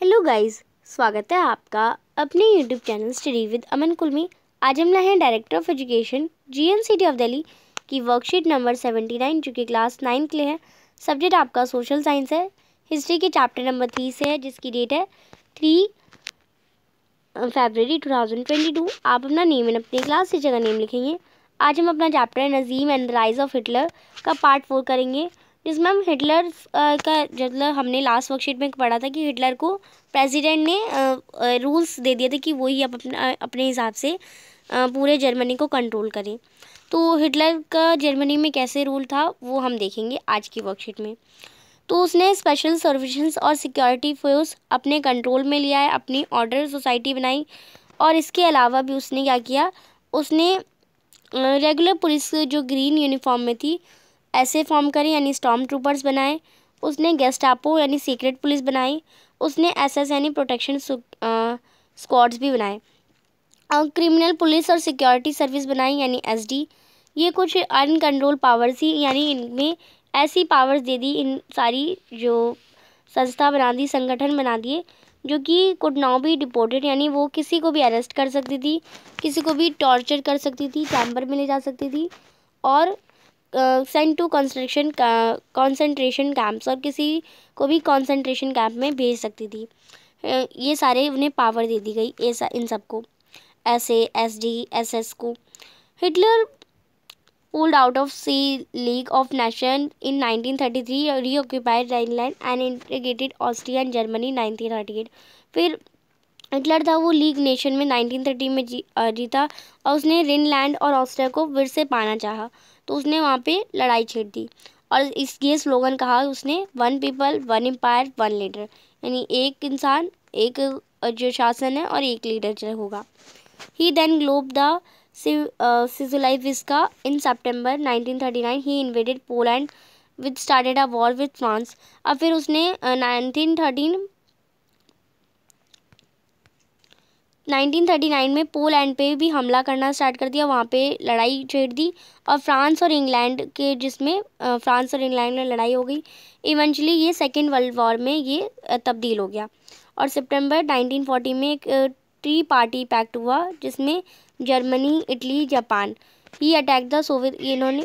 Hello guys स्वागत है आपका अपने YouTube channel study with Aman कुलमी आज हम लाए हैं director of education G N C of Delhi की वर्कशीट नंबर सेवेंटी नाइन जो कि क्लास नाइन्थ के लिए है सब्जेक्ट आपका सोशल साइंस है हिस्ट्री के चैप्टर नंबर थ्री से है जिसकी डेट है three February two thousand twenty two आप अपना नेम एंड अपनी क्लास से जगह नेम लिखेंगे आज हम अपना chapter Nazism and rise of Hitler का पार्ट फोर करेंगे जिसमें हम हिटलर का मतलब हमने लास्ट वर्कशीट में पढ़ा था कि हिटलर को प्रेसिडेंट ने रूल्स uh, uh, दे दिए थे कि वही अब अपने अपने हिसाब से uh, पूरे जर्मनी को कंट्रोल करें तो हिटलर का जर्मनी में कैसे रूल था वो हम देखेंगे आज की वर्कशीट में तो उसने स्पेशल सर्विसेज और सिक्योरिटी फोर्स अपने कंट्रोल में लिया है अपनी ऑर्डर सोसाइटी बनाई और इसके अलावा भी उसने क्या किया उसने रेगुलर पुलिस जो ग्रीन यूनिफॉर्म में थी ऐसे फॉर्म करे यानी स्टॉम ट्रूपर्स बनाए उसने गेस्टापो यानी सीक्रेट पुलिस बनाई उसने एसएस यानी प्रोटेक्शन स्क्वाड्स भी बनाए क्रिमिनल पुलिस और सिक्योरिटी सर्विस बनाई यानी एसडी ये कुछ अनकंट्रोल पावर्स ही यानी इनमें ऐसी पावर्स दे दी इन सारी जो संस्था बना दी संगठन बना दिए जो कि कुड नाउ बी डिपोर्टेड यानी वो किसी को भी अरेस्ट कर सकती थी किसी को भी टॉर्चर कर सकती थी चैम्बर में ले जा सकती थी और sent to construction concentration camps और किसी को भी कॉन्सेंट्रेशन कैंप में भेज सकती थी ये सारे उन्हें पावर दे दी गई ऐसा इन सबको S A S D S S को हिटलर आउट ऑफ सी league of nation in nineteen thirty three reoccupied 1933, and integrated Austria and Germany nineteen thirty eight फिर हिटलर था वो लीग नेशन में नाइनटीन थर्टी में जी जीता और उसने रिनलैंड और ऑस्ट्रिया को फिर से पाना चाहा तो उसने वहाँ पे लड़ाई छेड़ दी और इस ये स्लोगन कहा उसने one people one empire one leader यानी एक इंसान एक जो शासन है और एक लीडर जो होगा ही देन ग्लोब द इसका in September nineteen thirty nine he invaded Poland with started a war with France अब फिर उसने नाइनटीन थर्टीन 1939 में पोलैंड पे भी हमला करना स्टार्ट कर दिया वहाँ पे लड़ाई छेड़ दी और फ्रांस और इंग्लैंड के जिसमें फ्रांस और इंग्लैंड में लड़ाई हो गई इवेंचुअली ये सेकेंड वर्ल्ड वॉर में ये तब्दील हो गया और सितंबर 1940 में एक ट्री पार्टी पैक्ट हुआ जिसमें Germany Italy Japan he attack the Soviet इन्होंने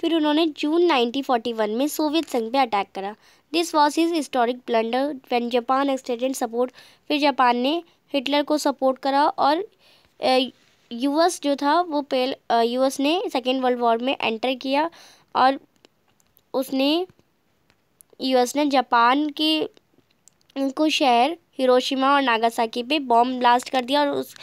फिर उन्होंने जून नाइनटीन में सोवियत संघ पर अटैक करा this was his historic blunder when Japan extended support फिर जापान ने हिटलर को सपोर्ट करा और यूएस जो था वो पहले यूएस ने सेकेंड वर्ल्ड वॉर में एंटर किया और उसने यूएस ने जापान के को शहर हिरोशिमा और नागासाकी पे बॉम्ब ब्लास्ट कर दिया और उस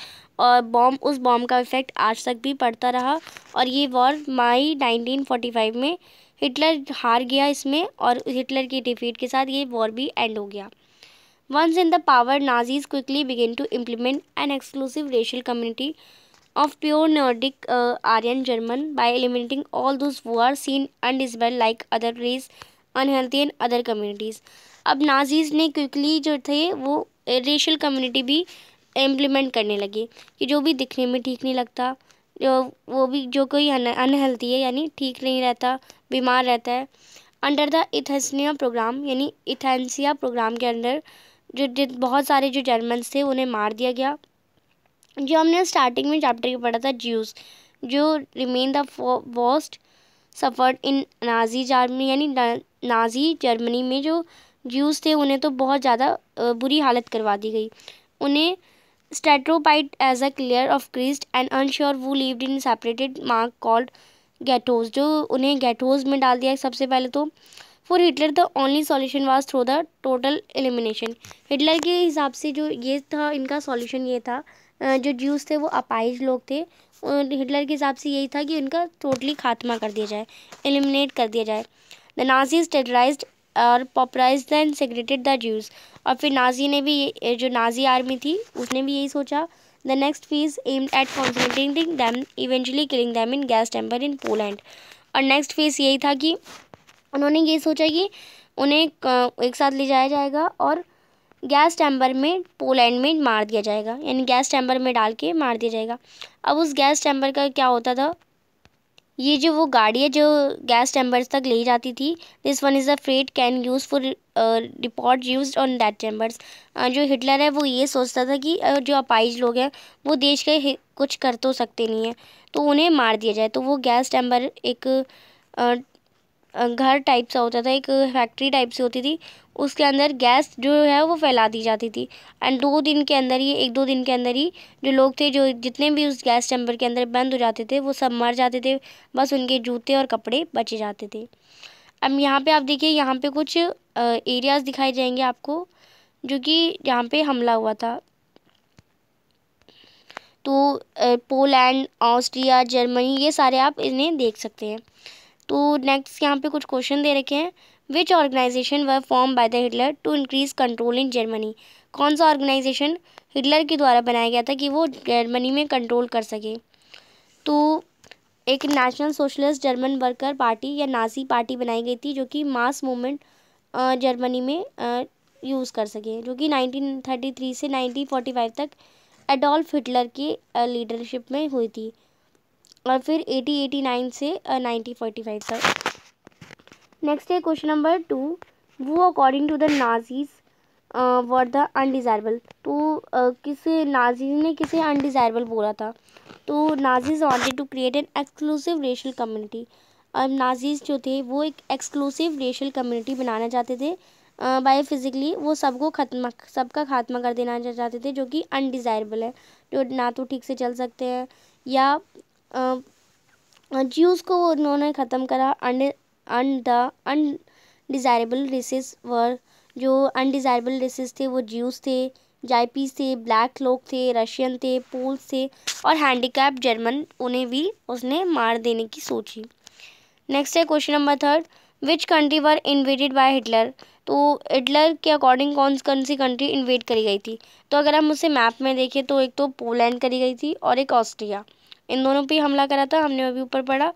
और बॉम्ब उस बॉम्ब का इफ़ेक्ट आज तक भी पड़ता रहा और ये वॉर मई 1945 में हिटलर हार गया इसमें और हिटलर की डिफीट के साथ ये वॉर भी एंड हो गया Once in the power, Nazis quickly began to implement an exclusive racial community of pure Nordic uh, Aryan German by eliminating all those who are seen and well like other race, unhealthy and other communities. अब Nazis ने quickly जो थे वो racial community भी implement करने लगे कि जो भी दिखने में ठीक नहीं लगता जो वो भी जो कोई अनहेल्थी है यानी ठीक नहीं रहता बीमार रहता है अंडर द इथेंसिया प्रोग्राम यानी इथेंसिया प्रोग्राम के अंडर जो बहुत सारे जो जर्मन्स थे उन्हें मार दिया गया जो हमने स्टार्टिंग में चैप्टर के पढ़ा था ज्यूस जो remain the worst suffered in Nazi Germany यानी नाजी जर्मनी में जो ज्यूस थे उन्हें तो बहुत ज़्यादा बुरी हालत करवा दी गई उन्हें stereotyped as a killer of Christ and usurer वो lived in separated marked called ghettos जो उन्हें गैटोज में डाल दिया सबसे पहले तो for Hitler the only solution was throw the total elimination Hitler के हिसाब से जो ये था इनका सॉल्यूशन ये था जो ज्यूस थे वो अपाइज लोग थे हिटलर के हिसाब से यही था कि इनका टोटली खात्मा कर दिया जाए एलिमिनेट कर दिया जाए द नाजी टेरराइज और pauperise then segregated the Jews और फिर नाजी ने भी जो नाजी आर्मी थी उसने भी यही सोचा the next phase aimed at concentrating them eventually killing them in gas temper in Poland और नेक्स्ट फेज यही था कि उन्होंने ये सोचा कि उन्हें एक साथ ले जाया जाएगा और गैस चैम्बर में पोलैंड में मार दिया जाएगा यानी गैस चैम्बर में डाल के मार दिया जाएगा अब उस गैस चैम्बर का क्या होता था ये जो वो गाड़ी है जो गैस चैम्बर तक ले जाती थी this one is the freight can use for report use on that chambers जो हिटलर है वो ये सोचता था कि जो अपाइज लोग हैं वो देश के कुछ कर तो सकते नहीं हैं तो उन्हें मार दिया जाए तो वो गैस चैम्बर एक घर टाइप सा होता था एक फैक्ट्री टाइप से होती थी उसके अंदर गैस जो है वो फैला दी जाती थी एंड दो दिन के अंदर ही एक दो दिन के अंदर ही जो लोग थे जो जितने भी उस गैस चैम्बर के अंदर बंद हो जाते थे वो सब मर जाते थे बस उनके जूते और कपड़े बचे जाते थे अब यहाँ पे आप देखिए यहाँ पे कुछ एरियाज़ दिखाई जाएंगे आपको जो कि यहाँ पे हमला हुआ था तो पोलैंड ऑस्ट्रिया जर्मनी ये सारे आप इन्हें देख सकते हैं तो नेक्स्ट यहाँ पे कुछ क्वेश्चन दे रखे हैं which organisation were form by the Hitler to increase control in Germany कौन सा ऑर्गेनाइजेशन हिटलर के द्वारा बनाया गया था कि वो जर्मनी में कंट्रोल कर सके तो एक national socialist German worker party या नाजी पार्टी बनाई गई थी जो कि मास मूवमेंट जर्मनी में यूज़ कर सके जो कि 1933 से 1945 तक एडोल्फ हिटलर की लीडरशिप में हुई थी और फिर एटी एटी नाइन से नाइनटीन फोर्टी फाइव तक नेक्स्ट है क्वेश्चन नंबर टू वो according to the Nazis were the undesirable तो uh, नाजीज ने किसे अनडिज़ायरेबल बोला था तो Nazis wanted to create an exclusive racial community Nazis जो थे वो एक एक्सक्लूसिव रेशल कम्युनिटी बनाना चाहते थे बाय uh, फिज़िकली वो सबको खत्म सबका खात्मा कर देना चाहते थे जो कि अनडिज़ायरेबल है जो ना तो ठीक से चल सकते हैं या ज्यूज़ को उन्होंने ख़त्म करा अन अन डिज़ायरेबल अनडिज़ायरेबल वर जो अनडिज़ायरेबल रेसिस थे वो ज्यूज़ थे जाइपीज थे ब्लैक लोग थे रशियन थे पोल्स थे और हैंडीकैप जर्मन उन्हें भी उसने मार देने की सोची नेक्स्ट है question number third which country were invaded by Hitler तो हिटलर के अकॉर्डिंग कौन कौन सी कंट्री इन्वेट करी गई थी तो अगर हम उसे मैप में देखें तो एक तो पोलैंड करी गई थी और एक ऑस्ट्रिया इन दोनों पे हमला करा था हमने अभी ऊपर पढ़ा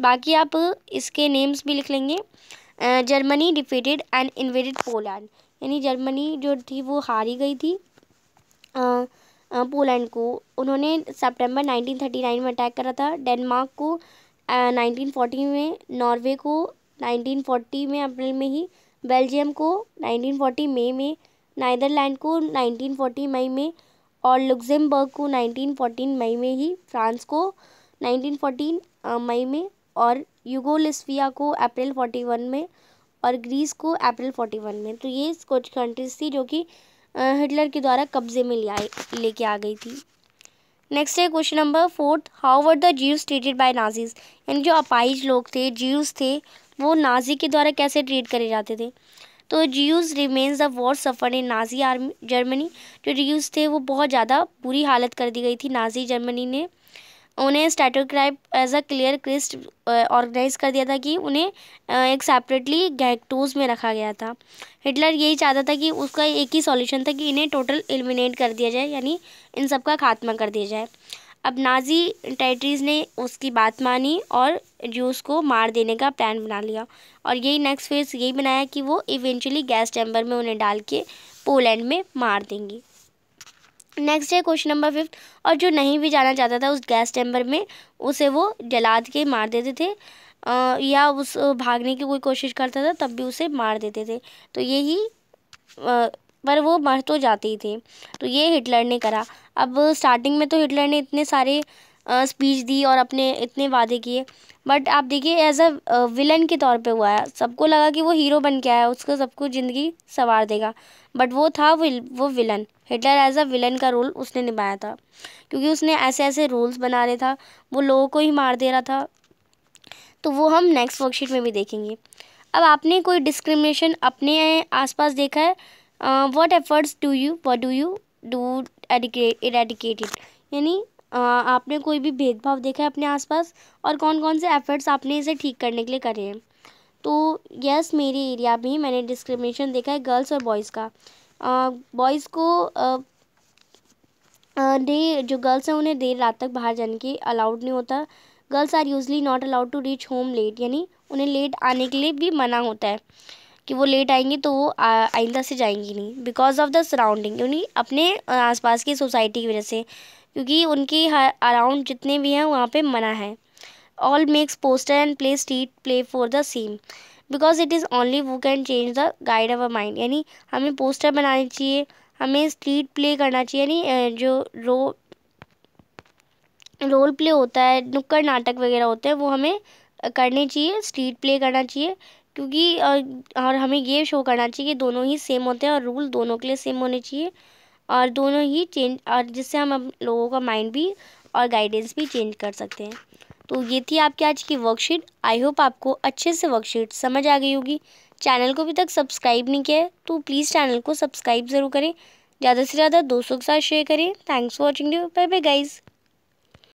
बाकी आप इसके नेम्स भी लिख लेंगे Germany defeated and invaded Poland यानी जर्मनी जो थी वो हारी गई थी पोलैंड को उन्होंने सितंबर 1939 में अटैक करा था डेनमार्क को आ, 1940 में नॉर्वे को 1940 में अप्रैल में ही बेल्जियम को 1940 मई में नाइदरलैंड को 1940 मई में और लुक्जमबर्ग को 1914 मई में ही फ्रांस को 1914 मई में और यूगोलिस्विया को अप्रैल 41 में और ग्रीस को अप्रैल 41 में तो ये कुछ कंट्रीज थी जो कि हिटलर के द्वारा कब्जे में लिया लेके आ गई थी नेक्स्ट है question number fourth how were the Jews treated by Nazis यानी जो अपाइज लोग थे जीव्स थे वो नाजी के द्वारा कैसे ट्रीट करे जाते थे तो Jews remains the war suffer in Nazi army Germany जो जियूज़ थे वो बहुत ज़्यादा बुरी हालत कर दी गई थी नाजी जर्मनी ने उन्हें stereotyped as a killer Christ organise कर दिया था कि उन्हें एक सेपरेटली गैक्टोज में रखा गया था हिटलर यही चाहता था कि उसका एक ही सॉल्यूशन था कि इन्हें टोटल एलिमिनेट कर दिया जाए यानी इन सब का खात्मा कर दिया जाए अब नाजी टेरिटरीज़ ने उसकी बात मानी और जूस को मार देने का प्लान बना लिया और यही नेक्स्ट फेज यही बनाया कि वो इवेंचुअली गैस चैम्बर में उन्हें डाल के पोलैंड में मार देंगी नेक्स्ट है क्वेश्चन नंबर फिफ्थ और जो नहीं भी जाना चाहता था उस गैस चैम्बर में उसे वो जला के मार देते थे आ, या उस भागने की कोई कोशिश करता था तब भी उसे मार देते थे तो यही पर वो मर तो जाते ही थे तो ये हिटलर ने करा अब स्टार्टिंग में तो हिटलर ने इतने सारे स्पीच दी और अपने इतने वादे किए बट आप देखिए एज अ विलन के तौर पे हुआ है सबको लगा कि वो हीरो बन के आया उसको सबको ज़िंदगी संवार देगा बट वो था विल वो villain Hitler as a villain का रोल उसने निभाया था क्योंकि उसने ऐसे ऐसे रोल्स बना रहे था वो लोगों को ही मार दे रहा था तो वो हम नेक्स्ट वर्कशीट में भी देखेंगे अब आपने कोई डिस्क्रिमिनेशन अपने आसपास देखा है what efforts do you what do you do eradicate eradicated यानी आपने कोई भी भेदभाव देखा है अपने आसपास और कौन कौन से एफर्ट्स आपने इसे ठीक करने के लिए करे हैं तो यस मेरे एरिया में मैंने डिस्क्रिमिनेशन देखा है गर्ल्स और बॉयज़ का बॉयज़ को डे जो गर्ल्स हैं उन्हें देर रात तक बाहर जाने की अलाउड नहीं होता girls are usually not allowed to reach home late यानी उन्हें लेट आने के लिए भी मना होता है कि वो लेट आएंगी तो वो आइंदा से जाएंगी नहीं बिकॉज ऑफ द सराउंडिंग यानी अपने आसपास की सोसाइटी की वजह से क्योंकि उनकी अराउंड जितने भी हैं वहाँ पे मना है all makes poster and play street play for the same because it is only वो can change the guide of a mind यानी हमें पोस्टर बनाने चाहिए हमें स्ट्रीट प्ले करना चाहिए यानी जो रो रोल प्ले होता है नुक्कड़ नाटक वगैरह होते हैं वो हमें करने चाहिए स्ट्रीट प्ले करना चाहिए क्योंकि और हमें ये शो करना चाहिए कि दोनों ही सेम होते हैं और रूल दोनों के लिए सेम होने चाहिए और दोनों ही चेंज और जिससे हम लोगों का माइंड भी और गाइडेंस भी चेंज कर सकते हैं तो ये थी आपकी आज की वर्कशीट आई होप आपको अच्छे से वर्कशीट समझ आ गई होगी चैनल को अभी तक सब्सक्राइब नहीं किया है तो प्लीज़ चैनल को सब्सक्राइब ज़रूर करें ज़्यादा से ज़्यादा दोस्तों के साथ शेयर करें thanks for watching bye bye guys